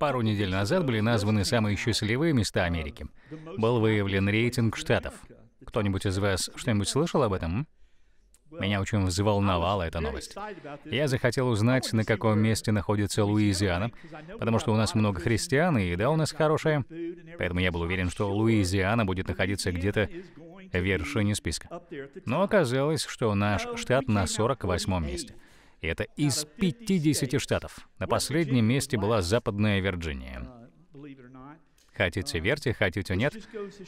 Пару недель назад были названы самые счастливые места Америки. Был выявлен рейтинг штатов. Кто-нибудь из вас что-нибудь слышал об этом? Меня очень взволновала эта новость. Я захотел узнать, на каком месте находится Луизиана, потому что у нас много христиан, и еда у нас хорошая. Поэтому я был уверен, что Луизиана будет находиться где-то в вершине списка. Но оказалось, что наш штат на 48-м месте. И это из 50 штатов. На последнем месте была Западная Вирджиния. Хотите верьте, хотите нет,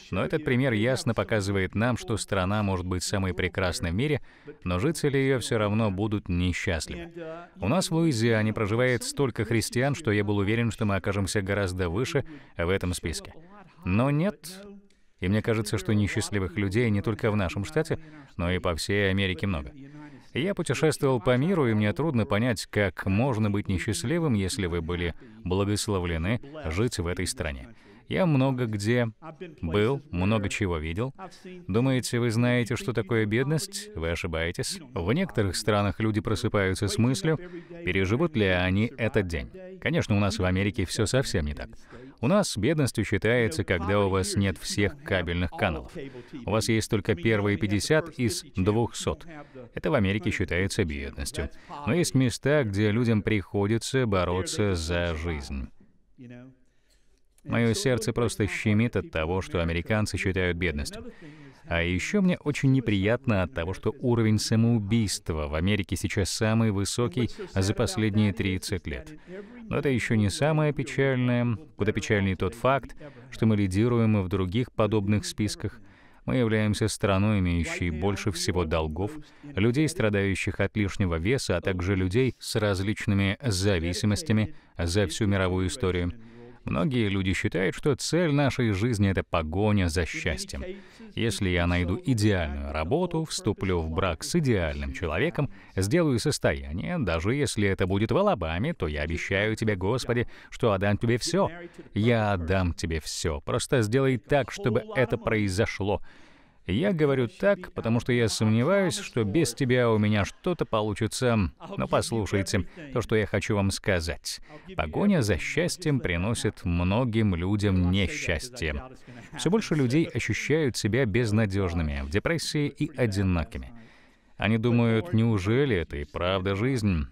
но этот пример ясно показывает нам, что страна может быть самой прекрасной в мире, но жители ее все равно будут несчастливы. У нас в Луизиане проживает столько христиан, что я был уверен, что мы окажемся гораздо выше в этом списке. Но нет, и мне кажется, что несчастливых людей не только в нашем штате, но и по всей Америке много. Я путешествовал по миру, и мне трудно понять, как можно быть несчастливым, если вы были благословлены жить в этой стране. Я много где был, много чего видел. Думаете, вы знаете, что такое бедность? Вы ошибаетесь. В некоторых странах люди просыпаются с мыслью, переживут ли они этот день. Конечно, у нас в Америке все совсем не так. У нас бедностью считается, когда у вас нет всех кабельных каналов. У вас есть только первые 50 из 200. Это в Америке считается бедностью. Но есть места, где людям приходится бороться за жизнь. Мое сердце просто щемит от того, что американцы считают бедностью. А еще мне очень неприятно от того, что уровень самоубийства в Америке сейчас самый высокий за последние 30 лет. Но это еще не самое печальное. Куда печальнее тот факт, что мы лидируем и в других подобных списках. Мы являемся страной, имеющей больше всего долгов, людей, страдающих от лишнего веса, а также людей с различными зависимостями за всю мировую историю. Многие люди считают, что цель нашей жизни — это погоня за счастьем. Если я найду идеальную работу, вступлю в брак с идеальным человеком, сделаю состояние, даже если это будет в Алабаме, то я обещаю тебе, Господи, что отдам тебе все. Я отдам тебе все. Просто сделай так, чтобы это произошло. Я говорю так, потому что я сомневаюсь, что без тебя у меня что-то получится. Но послушайте то, что я хочу вам сказать. Погоня за счастьем приносит многим людям несчастье. Все больше людей ощущают себя безнадежными, в депрессии и одинокими. Они думают, неужели это и правда жизнь?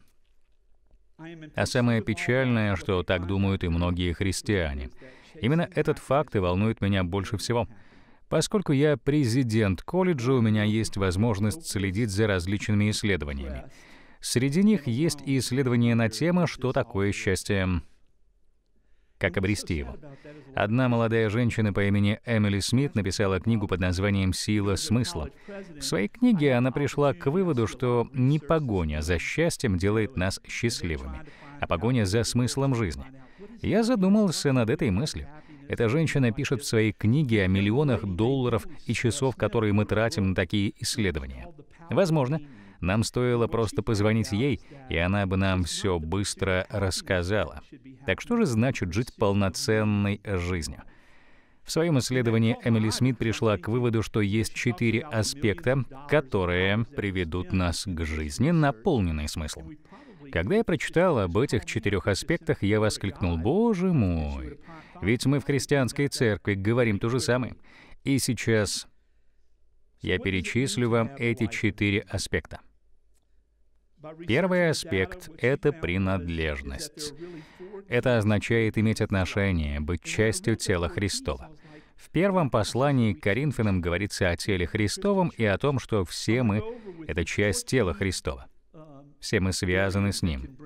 А самое печальное, что так думают и многие христиане. Именно этот факт и волнует меня больше всего — Поскольку я президент колледжа, у меня есть возможность следить за различными исследованиями. Среди них есть и исследования на тему, что такое счастье, как обрести его. Одна молодая женщина по имени Эмили Смит написала книгу под названием «Сила смысла». В своей книге она пришла к выводу, что не погоня за счастьем делает нас счастливыми, а погоня за смыслом жизни. Я задумался над этой мыслью. Эта женщина пишет в своей книге о миллионах долларов и часов, которые мы тратим на такие исследования. Возможно, нам стоило просто позвонить ей, и она бы нам все быстро рассказала. Так что же значит жить полноценной жизнью? В своем исследовании Эмили Смит пришла к выводу, что есть четыре аспекта, которые приведут нас к жизни, наполненной смыслом. Когда я прочитал об этих четырех аспектах, я воскликнул, «Боже мой!» Ведь мы в христианской церкви говорим то же самое. И сейчас я перечислю вам эти четыре аспекта. Первый аспект — это принадлежность. Это означает иметь отношение, быть частью тела Христова. В первом послании к Коринфянам говорится о теле Христовом и о том, что все мы — это часть тела Христова. Все мы связаны с Ним.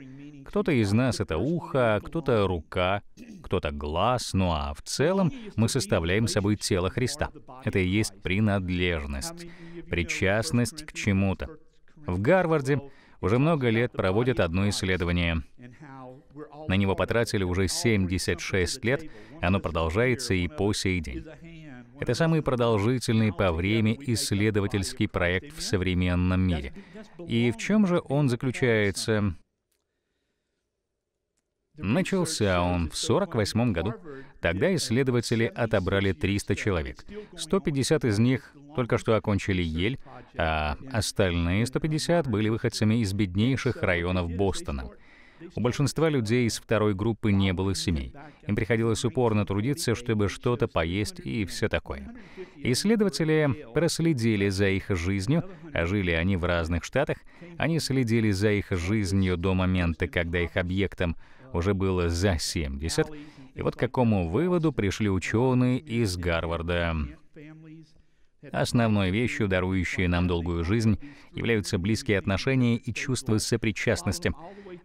Кто-то из нас — это ухо, кто-то — рука, кто-то — глаз, ну а в целом мы составляем собой тело Христа. Это и есть принадлежность, причастность к чему-то. В Гарварде уже много лет проводят одно исследование. На него потратили уже 76 лет, оно продолжается и по сей день. Это самый продолжительный по времени исследовательский проект в современном мире. И в чем же он заключается? Начался он в 1948 году. Тогда исследователи отобрали 300 человек. 150 из них только что окончили Ель, а остальные 150 были выходцами из беднейших районов Бостона — у большинства людей из второй группы не было семей. Им приходилось упорно трудиться, чтобы что-то поесть и все такое. Исследователи проследили за их жизнью, а жили они в разных штатах. Они следили за их жизнью до момента, когда их объектом уже было за 70. И вот к какому выводу пришли ученые из Гарварда. Основной вещью, дарующей нам долгую жизнь, являются близкие отношения и чувство сопричастности.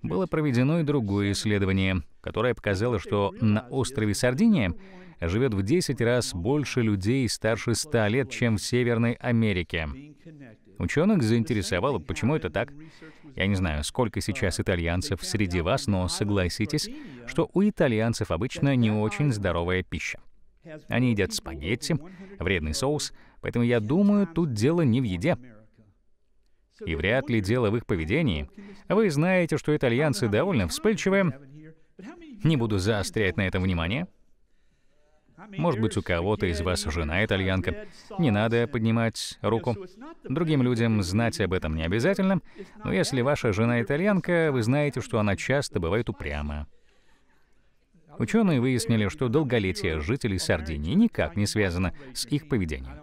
Было проведено и другое исследование, которое показало, что на острове Сардиния живет в 10 раз больше людей старше 100 лет, чем в Северной Америке. Ученых заинтересовало, почему это так. Я не знаю, сколько сейчас итальянцев среди вас, но согласитесь, что у итальянцев обычно не очень здоровая пища. Они едят спагетти, вредный соус, поэтому я думаю, тут дело не в еде. И вряд ли дело в их поведении. Вы знаете, что итальянцы довольно вспыльчивые. Не буду заострять на этом внимание. Может быть, у кого-то из вас жена итальянка. Не надо поднимать руку. Другим людям знать об этом не обязательно, но если ваша жена итальянка, вы знаете, что она часто бывает упряма. Ученые выяснили, что долголетие жителей Сардинии никак не связано с их поведением.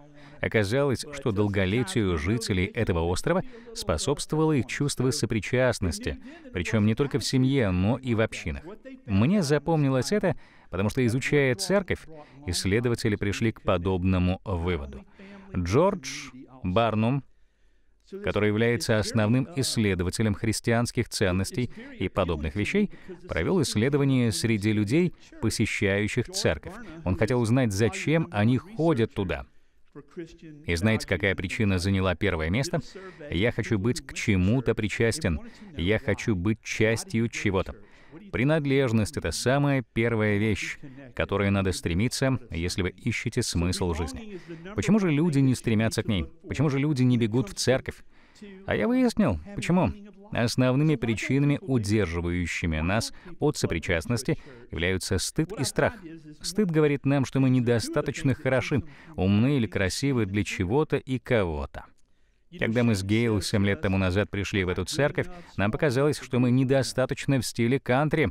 Оказалось, что долголетию жителей этого острова способствовало их чувство сопричастности, причем не только в семье, но и в общинах. Мне запомнилось это, потому что, изучая церковь, исследователи пришли к подобному выводу. Джордж Барнум который является основным исследователем христианских ценностей и подобных вещей, провел исследование среди людей, посещающих церковь. Он хотел узнать, зачем они ходят туда. И знаете, какая причина заняла первое место? Я хочу быть к чему-то причастен. Я хочу быть частью чего-то. Принадлежность — это самая первая вещь, к которой надо стремиться, если вы ищете смысл жизни. Почему же люди не стремятся к ней? Почему же люди не бегут в церковь? А я выяснил, почему. Основными причинами, удерживающими нас от сопричастности, являются стыд и страх. Стыд говорит нам, что мы недостаточно хороши, умны или красивы для чего-то и кого-то. Когда мы с Гейл семь лет тому назад пришли в эту церковь, нам показалось, что мы недостаточно в стиле кантри.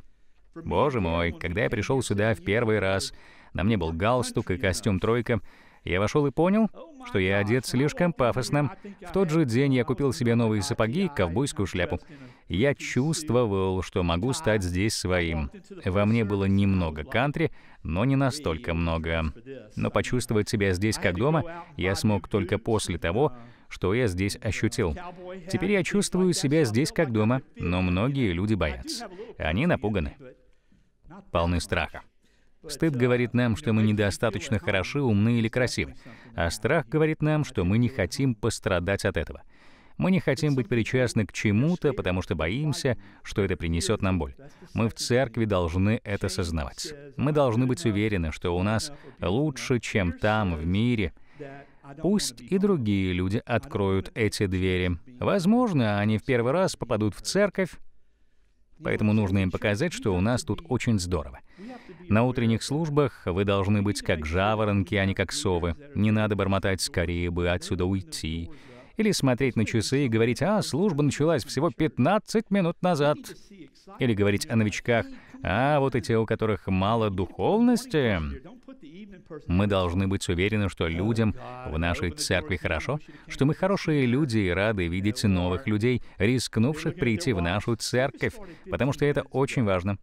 Боже мой, когда я пришел сюда в первый раз, на мне был галстук и костюм тройка, я вошел и понял, что я одет слишком пафосно. В тот же день я купил себе новые сапоги и ковбойскую шляпу. Я чувствовал, что могу стать здесь своим. Во мне было немного кантри, но не настолько много. Но почувствовать себя здесь как дома я смог только после того, что я здесь ощутил. Теперь я чувствую себя здесь как дома, но многие люди боятся. Они напуганы, полны страха. Стыд говорит нам, что мы недостаточно хороши, умны или красивы, а страх говорит нам, что мы не хотим пострадать от этого. Мы не хотим быть причастны к чему-то, потому что боимся, что это принесет нам боль. Мы в церкви должны это сознавать. Мы должны быть уверены, что у нас лучше, чем там, в мире, Пусть и другие люди откроют эти двери. Возможно, они в первый раз попадут в церковь, поэтому нужно им показать, что у нас тут очень здорово. На утренних службах вы должны быть как жаворонки, а не как совы. Не надо бормотать «скорее бы отсюда уйти», или смотреть на часы и говорить, а, служба началась всего 15 минут назад. Или говорить о новичках, а, вот и те, у которых мало духовности. Мы должны быть уверены, что людям в нашей церкви хорошо, что мы хорошие люди и рады видеть новых людей, рискнувших прийти в нашу церковь, потому что это очень важно.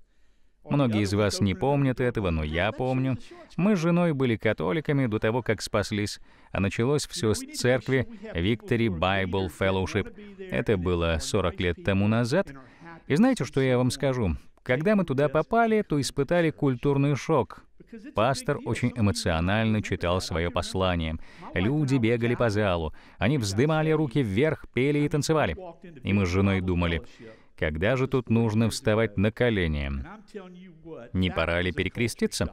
Многие из вас не помнят этого, но я помню. Мы с женой были католиками до того, как спаслись, а началось все с церкви Victory Bible Fellowship. Это было 40 лет тому назад. И знаете, что я вам скажу? Когда мы туда попали, то испытали культурный шок. Пастор очень эмоционально читал свое послание. Люди бегали по залу, они вздымали руки вверх, пели и танцевали. И мы с женой думали, когда же тут нужно вставать на колени? Не пора ли перекреститься?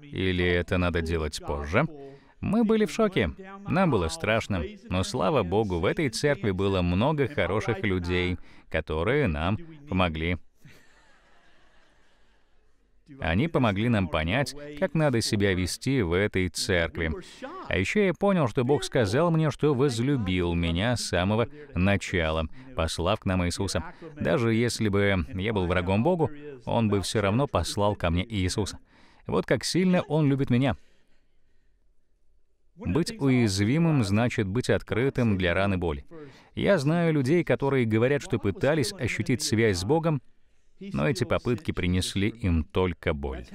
Или это надо делать позже? Мы были в шоке. Нам было страшно. Но, слава Богу, в этой церкви было много хороших людей, которые нам помогли. Они помогли нам понять, как надо себя вести в этой церкви. А еще я понял, что Бог сказал мне, что возлюбил меня с самого начала, послав к нам Иисуса. Даже если бы я был врагом Богу, Он бы все равно послал ко мне Иисуса. Вот как сильно Он любит меня. Быть уязвимым значит быть открытым для раны боли. Я знаю людей, которые говорят, что пытались ощутить связь с Богом, но ну эти попытки принесли им только боль.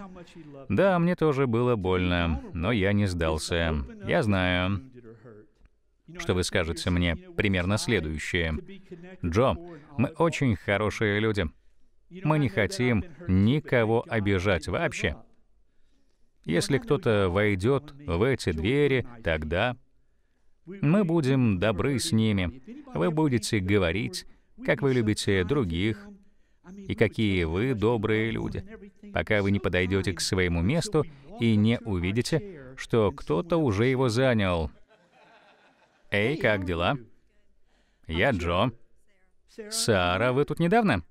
Да, мне тоже было больно, но я не сдался. Я знаю, что вы скажете мне примерно следующее. «Джо, мы очень хорошие люди. Мы не хотим никого обижать вообще. Если кто-то войдет в эти двери, тогда мы будем добры с ними. Вы будете говорить, как вы любите других, и какие вы добрые люди, пока вы не подойдете к своему месту и не увидите, что кто-то уже его занял. «Эй, как дела?» «Я Джо». «Сара, вы тут недавно?»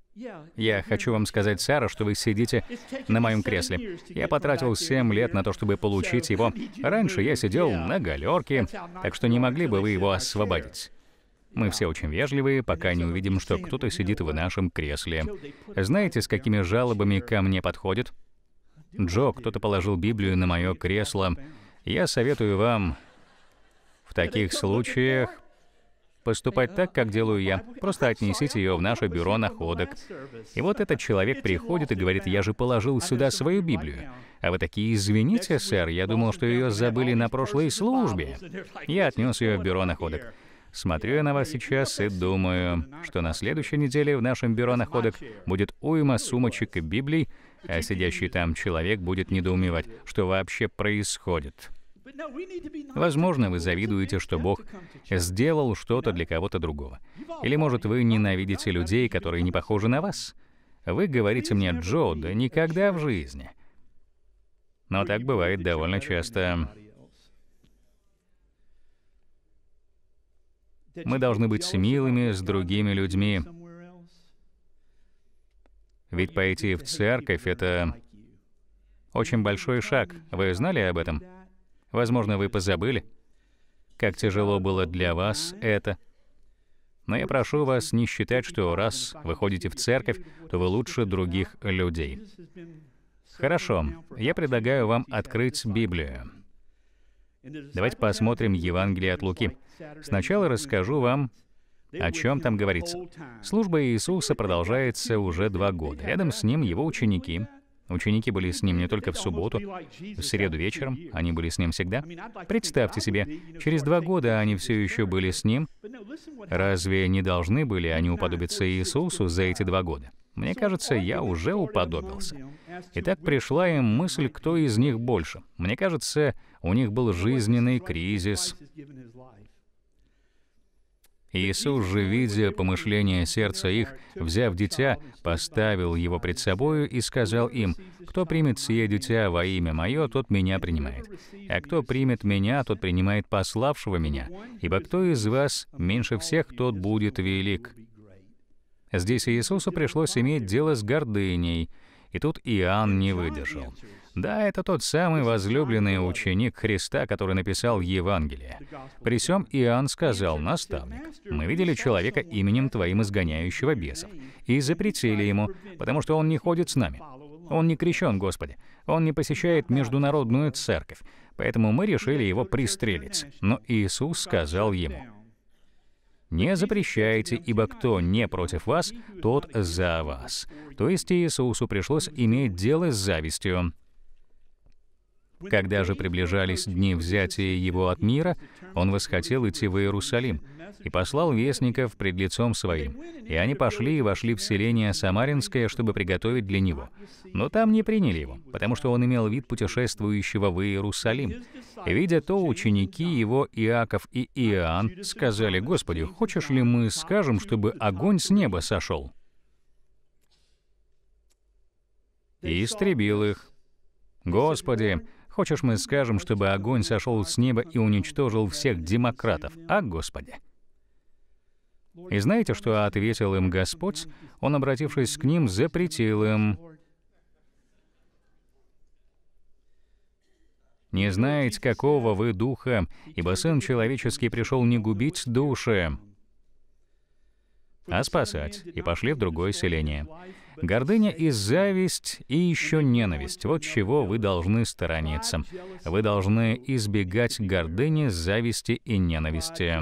Я хочу вам сказать, Сара, что вы сидите на моем кресле. Я потратил 7 лет на то, чтобы получить его. Раньше я сидел на галерке, так что не могли бы вы его освободить? Мы все очень вежливые, пока не увидим, что кто-то сидит в нашем кресле. Знаете, с какими жалобами ко мне подходят? «Джо, кто-то положил Библию на мое кресло. Я советую вам в таких случаях поступать так, как делаю я. Просто отнесите ее в наше бюро находок. И вот этот человек приходит и говорит, я же положил сюда свою Библию. А вы такие, извините, сэр, я думал, что ее забыли на прошлой службе. Я отнес ее в бюро находок. Смотрю я на вас сейчас и думаю, что на следующей неделе в нашем бюро находок будет уйма сумочек и библий, а сидящий там человек будет недоумевать, что вообще происходит. Возможно, вы завидуете, что Бог сделал что-то для кого-то другого. Или, может, вы ненавидите людей, которые не похожи на вас. Вы говорите мне, Джо, да никогда в жизни. Но так бывает довольно часто. Мы должны быть смелыми с другими людьми. Ведь пойти в церковь — это очень большой шаг. Вы знали об этом? Возможно, вы позабыли, как тяжело было для вас это. Но я прошу вас не считать, что раз вы ходите в церковь, то вы лучше других людей. Хорошо, я предлагаю вам открыть Библию. Давайте посмотрим Евангелие от Луки, Сначала расскажу вам, о чем там говорится. Служба Иисуса продолжается уже два года. Рядом с ним его ученики. Ученики были с ним не только в субботу, в среду вечером, они были с ним всегда. Представьте себе, через два года они все еще были с ним. Разве не должны были они уподобиться Иисусу за эти два года? Мне кажется, я уже уподобился. Итак, пришла им мысль, кто из них больше. Мне кажется, у них был жизненный кризис. Иисус же, видя помышления сердца их, взяв дитя, поставил его пред собою и сказал им, «Кто примет сие дитя во имя Мое, тот меня принимает. А кто примет меня, тот принимает пославшего меня. Ибо кто из вас меньше всех, тот будет велик». Здесь Иисусу пришлось иметь дело с гордыней, и тут Иоанн не выдержал. Да, это тот самый возлюбленный ученик Христа, который написал Евангелие. При всем Иоанн сказал, «Наставник, мы видели человека именем Твоим изгоняющего бесов, и запретили ему, потому что он не ходит с нами. Он не крещен, Господи, он не посещает международную церковь, поэтому мы решили его пристрелить». Но Иисус сказал ему, не запрещайте, ибо кто не против вас, тот за вас. То есть Иисусу пришлось иметь дело с завистью. Когда же приближались дни взятия его от мира, он восхотел идти в Иерусалим и послал вестников пред лицом своим. И они пошли и вошли в селение Самаринское, чтобы приготовить для него. Но там не приняли его, потому что он имел вид путешествующего в Иерусалим. И, видя то, ученики его Иаков и Иоанн сказали, «Господи, хочешь ли мы скажем, чтобы огонь с неба сошел?» И истребил их. «Господи, Хочешь, мы скажем, чтобы огонь сошел с неба и уничтожил всех демократов? А, Господи!» И знаете, что ответил им Господь? Он, обратившись к ним, запретил им. «Не знаете, какого вы духа, ибо Сын Человеческий пришел не губить души, а спасать, и пошли в другое селение». Гордыня и зависть, и еще ненависть. Вот чего вы должны сторониться. Вы должны избегать гордыни, зависти и ненависти.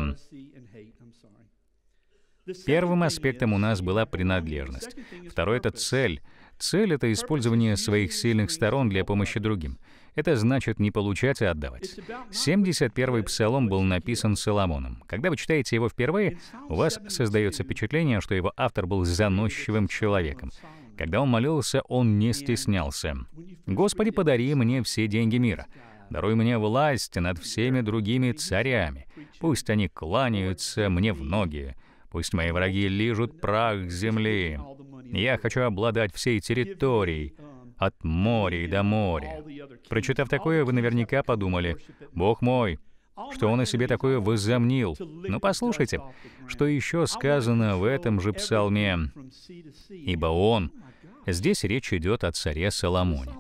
Первым аспектом у нас была принадлежность. Второй — это цель. Цель — это использование своих сильных сторон для помощи другим. Это значит не получать, а отдавать. 71-й псалом был написан Соломоном. Когда вы читаете его впервые, у вас создается впечатление, что его автор был заносчивым человеком. Когда он молился, он не стеснялся. «Господи, подари мне все деньги мира». Даруй мне власть над всеми другими царями. Пусть они кланяются мне в ноги. Пусть мои враги лижут прах земли. Я хочу обладать всей территорией, от моря и до моря. Прочитав такое, вы наверняка подумали, «Бог мой, что он о себе такое возомнил. Но послушайте, что еще сказано в этом же псалме. «Ибо он...» Здесь речь идет о царе Соломоне.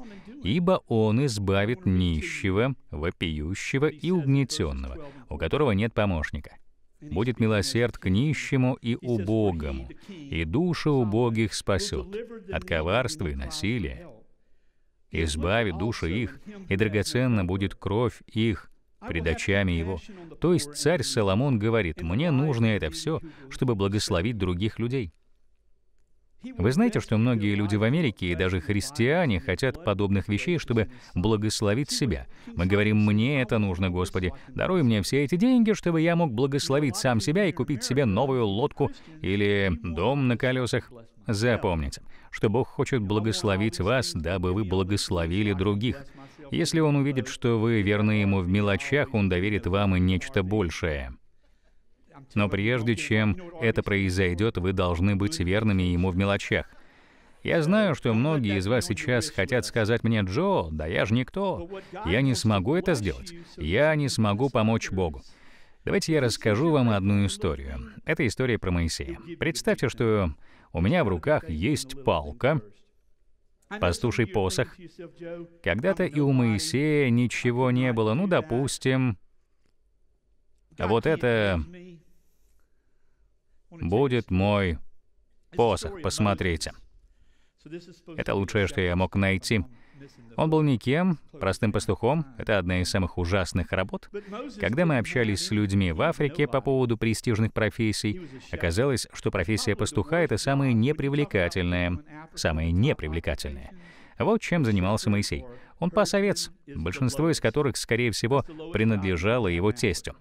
«Ибо он избавит нищего, вопиющего и угнетенного, у которого нет помощника» будет милосерд к нищему и убогому, и души убогих спасет от коварства и насилия. Избавит души их, и драгоценна будет кровь их пред очами его. То есть царь Соломон говорит, «Мне нужно это все, чтобы благословить других людей». Вы знаете, что многие люди в Америке и даже христиане хотят подобных вещей, чтобы благословить себя. Мы говорим, мне это нужно, Господи, даруй мне все эти деньги, чтобы я мог благословить сам себя и купить себе новую лодку или дом на колесах. Запомните, что Бог хочет благословить вас, дабы вы благословили других. Если Он увидит, что вы верны Ему в мелочах, Он доверит вам и нечто большее. Но прежде чем это произойдет, вы должны быть верными ему в мелочах. Я знаю, что многие из вас сейчас хотят сказать мне, «Джо, да я же никто. Я не смогу это сделать. Я не смогу помочь Богу». Давайте я расскажу вам одну историю. Это история про Моисея. Представьте, что у меня в руках есть палка, пастуший посох. Когда-то и у Моисея ничего не было, ну, допустим, вот это будет мой посох, посмотрите. Это лучшее, что я мог найти. Он был никем, простым пастухом. Это одна из самых ужасных работ. Когда мы общались с людьми в Африке по поводу престижных профессий, оказалось, что профессия пастуха — это самая непривлекательная. Самая непривлекательная. Вот чем занимался Моисей. Он пасовец, большинство из которых, скорее всего, принадлежало его тестю.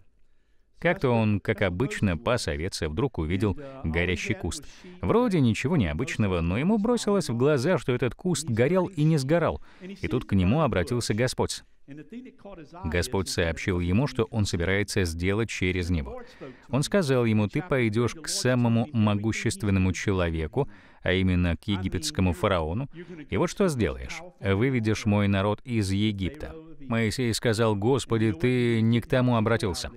Как-то он, как обычно, по советце вдруг увидел горящий куст. Вроде ничего необычного, но ему бросилось в глаза, что этот куст горел и не сгорал. И тут к нему обратился Господь. Господь сообщил ему, что он собирается сделать через него. Он сказал ему, ты пойдешь к самому могущественному человеку, а именно к египетскому фараону, и вот что сделаешь. Выведешь мой народ из Египта. Моисей сказал, Господи, ты не к тому обратился.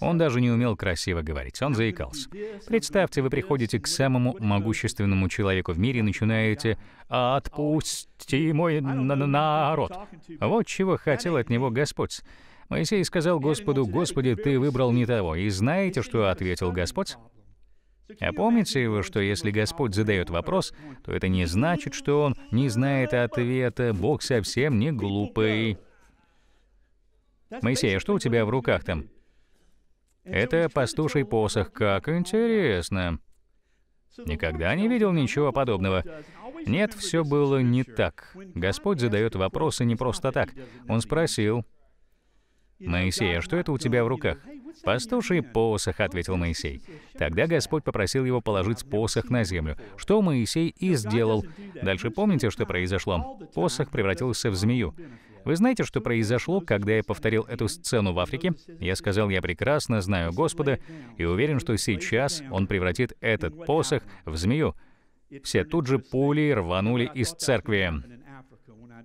Он даже не умел красиво говорить, он заикался. Представьте, вы приходите к самому могущественному человеку в мире и начинаете «Отпусти мой народ». Вот чего хотел от него Господь. Моисей сказал Господу, «Господи, ты выбрал не того». И знаете, что ответил Господь? А помните вы, что если Господь задает вопрос, то это не значит, что Он не знает ответа, Бог совсем не глупый. Моисей, а что у тебя в руках там? Это пастуший посох, как интересно. Никогда не видел ничего подобного. Нет, все было не так. Господь задает вопросы не просто так. Он спросил, «Моисей, а что это у тебя в руках?» «Пастуший посох», — ответил Моисей. Тогда Господь попросил его положить посох на землю, что Моисей и сделал. Дальше помните, что произошло? Посох превратился в змею. Вы знаете, что произошло, когда я повторил эту сцену в Африке? Я сказал, я прекрасно знаю Господа и уверен, что сейчас Он превратит этот посох в змею. Все тут же пули рванули из церкви.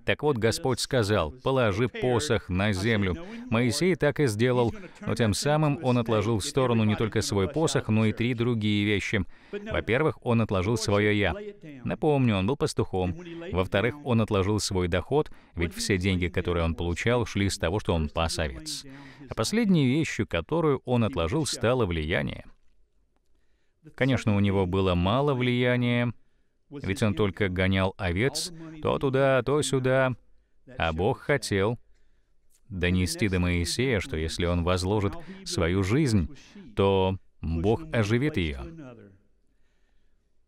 Так вот, Господь сказал, «Положи посох на землю». Моисей так и сделал, но тем самым он отложил в сторону не только свой посох, но и три другие вещи. Во-первых, он отложил свое «я». Напомню, он был пастухом. Во-вторых, он отложил свой доход, ведь все деньги, которые он получал, шли с того, что он пас овец. А последней вещью, которую он отложил, стало влияние. Конечно, у него было мало влияния, ведь он только гонял овец то туда, то сюда. А Бог хотел донести до Моисея, что если он возложит свою жизнь, то Бог оживит ее.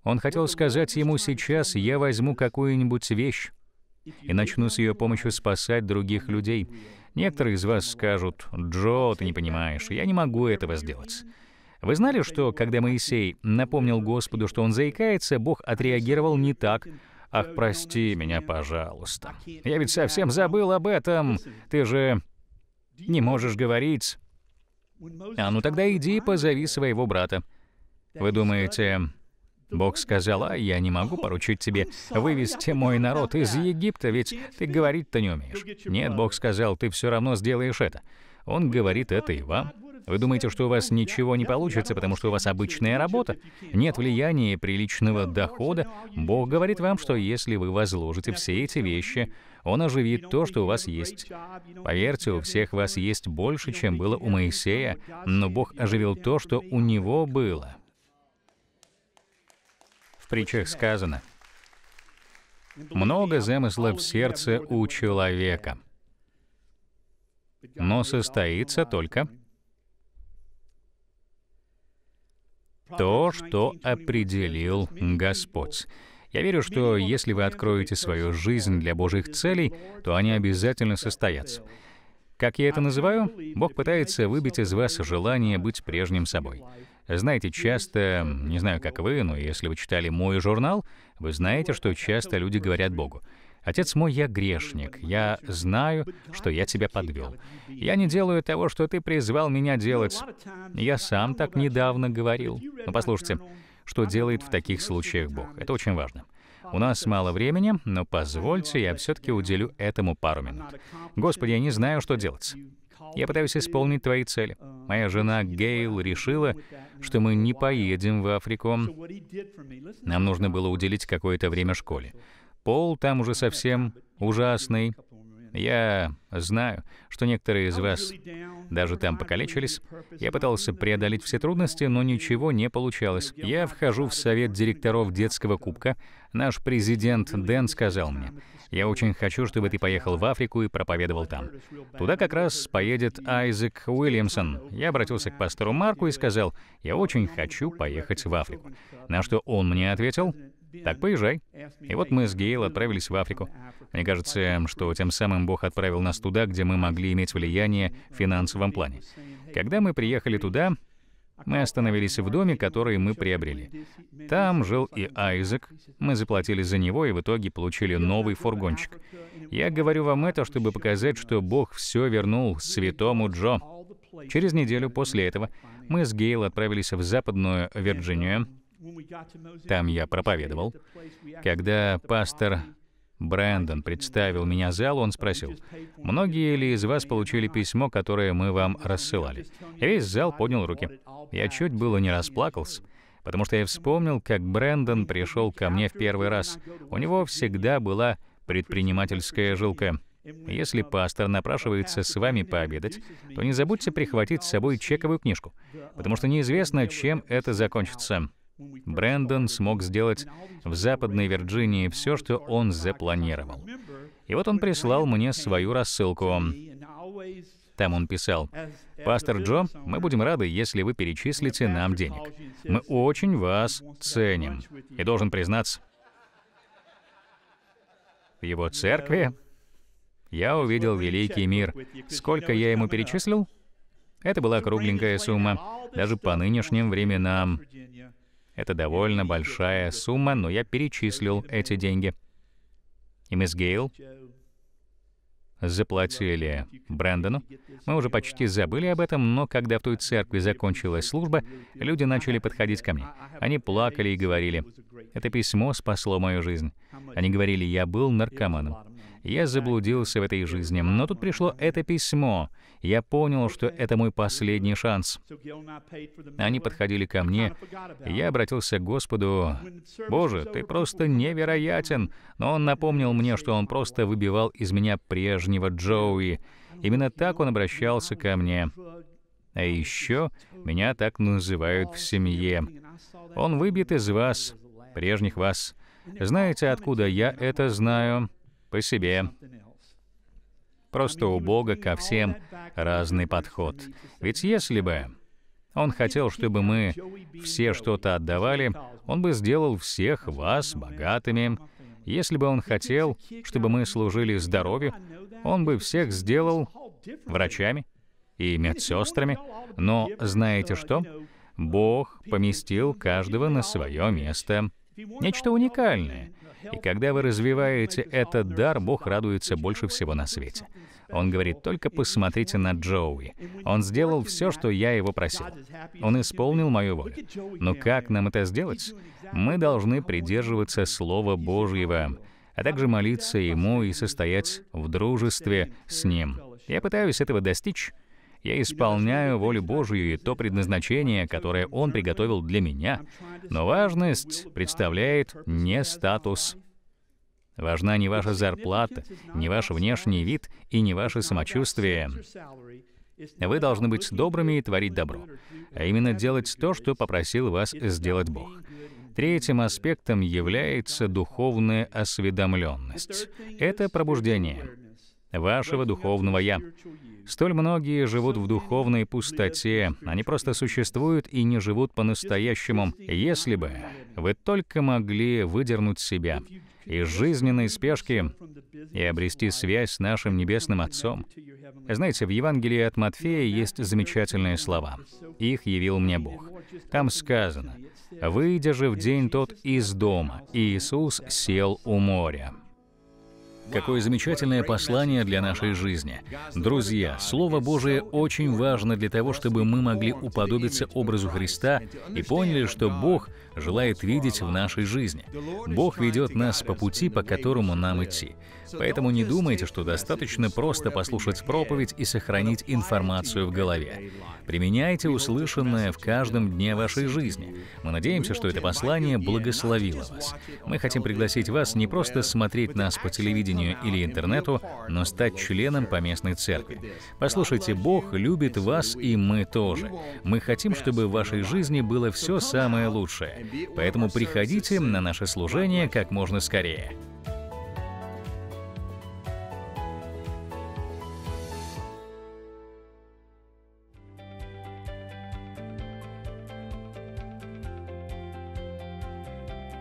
Он хотел сказать ему сейчас, я возьму какую-нибудь вещь и начну с ее помощью спасать других людей. Некоторые из вас скажут, Джо, ты не понимаешь, я не могу этого сделать. Вы знали, что когда Моисей напомнил Господу, что он заикается, Бог отреагировал не так, «Ах, прости меня, пожалуйста. Я ведь совсем забыл об этом. Ты же не можешь говорить». «А ну тогда иди, позови своего брата». Вы думаете, Бог сказал, «А я не могу поручить тебе вывести мой народ из Египта, ведь ты говорить-то не умеешь». Нет, Бог сказал, «Ты все равно сделаешь это». Он говорит это и вам. Вы думаете, что у вас ничего не получится, потому что у вас обычная работа? Нет влияния приличного дохода. Бог говорит вам, что если вы возложите все эти вещи, Он оживит то, что у вас есть. Поверьте, у всех вас есть больше, чем было у Моисея, но Бог оживил то, что у него было. В притчах сказано, «Много замысла в сердце у человека» но состоится только то, что определил Господь. Я верю, что если вы откроете свою жизнь для Божьих целей, то они обязательно состоятся. Как я это называю? Бог пытается выбить из вас желание быть прежним собой. Знаете, часто, не знаю, как вы, но если вы читали мой журнал, вы знаете, что часто люди говорят Богу, Отец мой, я грешник, я знаю, что я тебя подвел. Я не делаю того, что ты призвал меня делать. Я сам так недавно говорил. Но ну, послушайте, что делает в таких случаях Бог. Это очень важно. У нас мало времени, но позвольте, я все-таки уделю этому пару минут. Господи, я не знаю, что делать. Я пытаюсь исполнить твои цели. Моя жена Гейл решила, что мы не поедем в Африку. Нам нужно было уделить какое-то время школе. Пол там уже совсем ужасный. Я знаю, что некоторые из вас даже там покалечились. Я пытался преодолеть все трудности, но ничего не получалось. Я вхожу в совет директоров детского кубка. Наш президент Дэн сказал мне, «Я очень хочу, чтобы ты поехал в Африку и проповедовал там». Туда как раз поедет Айзек Уильямсон. Я обратился к пастору Марку и сказал, «Я очень хочу поехать в Африку». На что он мне ответил, так поезжай. И вот мы с Гейл отправились в Африку. Мне кажется, что тем самым Бог отправил нас туда, где мы могли иметь влияние в финансовом плане. Когда мы приехали туда, мы остановились в доме, который мы приобрели. Там жил и Айзек. Мы заплатили за него и в итоге получили новый фургончик. Я говорю вам это, чтобы показать, что Бог все вернул святому Джо. Через неделю после этого мы с Гейл отправились в Западную Вирджинию, там я проповедовал. Когда пастор Брэндон представил меня залу, он спросил, «Многие ли из вас получили письмо, которое мы вам рассылали?» И весь зал поднял руки. Я чуть было не расплакался, потому что я вспомнил, как Брэндон пришел ко мне в первый раз. У него всегда была предпринимательская жилка. Если uh, пастор напрашивается с вами пообедать, то не забудьте прихватить с собой чековую книжку, потому что uh, неизвестно, чем это закончится. Брэндон смог сделать в Западной Вирджинии все, что он запланировал. И вот он прислал мне свою рассылку. Там он писал, «Пастор Джо, мы будем рады, если вы перечислите нам денег. Мы очень вас ценим». И должен признаться, в его церкви я увидел великий мир. Сколько я ему перечислил? Это была кругленькая сумма, даже по нынешним временам. Это довольно большая сумма, но я перечислил эти деньги. И мисс Гейл заплатили Брэндону. Мы уже почти забыли об этом, но когда в той церкви закончилась служба, люди начали подходить ко мне. Они плакали и говорили, «Это письмо спасло мою жизнь». Они говорили, «Я был наркоманом. Я заблудился в этой жизни, но тут пришло это письмо. Я понял, что это мой последний шанс. Они подходили ко мне. Я обратился к Господу. «Боже, ты просто невероятен!» Но Он напомнил мне, что Он просто выбивал из меня прежнего Джоуи. Именно так Он обращался ко мне. А еще меня так называют в семье. Он выбит из вас, прежних вас. Знаете, откуда я это знаю? по себе. Просто у Бога ко всем разный подход. Ведь если бы Он хотел, чтобы мы все что-то отдавали, Он бы сделал всех вас богатыми. Если бы Он хотел, чтобы мы служили здоровью, Он бы всех сделал врачами и медсестрами. Но знаете что? Бог поместил каждого на свое место. Нечто уникальное. И когда вы развиваете этот дар, Бог радуется больше всего на свете. Он говорит, только посмотрите на Джоуи. Он сделал все, что я его просил. Он исполнил мою волю. Но как нам это сделать? Мы должны придерживаться Слова Божьего, а также молиться Ему и состоять в дружестве с Ним. Я пытаюсь этого достичь, я исполняю волю Божью и то предназначение, которое Он приготовил для меня. Но важность представляет не статус. Важна не ваша зарплата, не ваш внешний вид и не ваше самочувствие. Вы должны быть добрыми и творить добро, а именно делать то, что попросил вас сделать Бог. Третьим аспектом является духовная осведомленность. Это пробуждение вашего духовного «я». Столь многие живут в духовной пустоте, они просто существуют и не живут по-настоящему. Если бы вы только могли выдернуть себя из жизненной спешки и обрести связь с нашим Небесным Отцом. Знаете, в Евангелии от Матфея есть замечательные слова. «Их явил мне Бог». Там сказано, «Выйдя же в день тот из дома, Иисус сел у моря». Какое замечательное послание для нашей жизни. Друзья, Слово Божие очень важно для того, чтобы мы могли уподобиться образу Христа и поняли, что Бог желает видеть в нашей жизни. Бог ведет нас по пути, по которому нам идти. Поэтому не думайте, что достаточно просто послушать проповедь и сохранить информацию в голове. Применяйте услышанное в каждом дне вашей жизни. Мы надеемся, что это послание благословило вас. Мы хотим пригласить вас не просто смотреть нас по телевидению или интернету, но стать членом по местной церкви. Послушайте, Бог любит вас, и мы тоже. Мы хотим, чтобы в вашей жизни было все самое лучшее. Поэтому приходите на наше служение как можно скорее.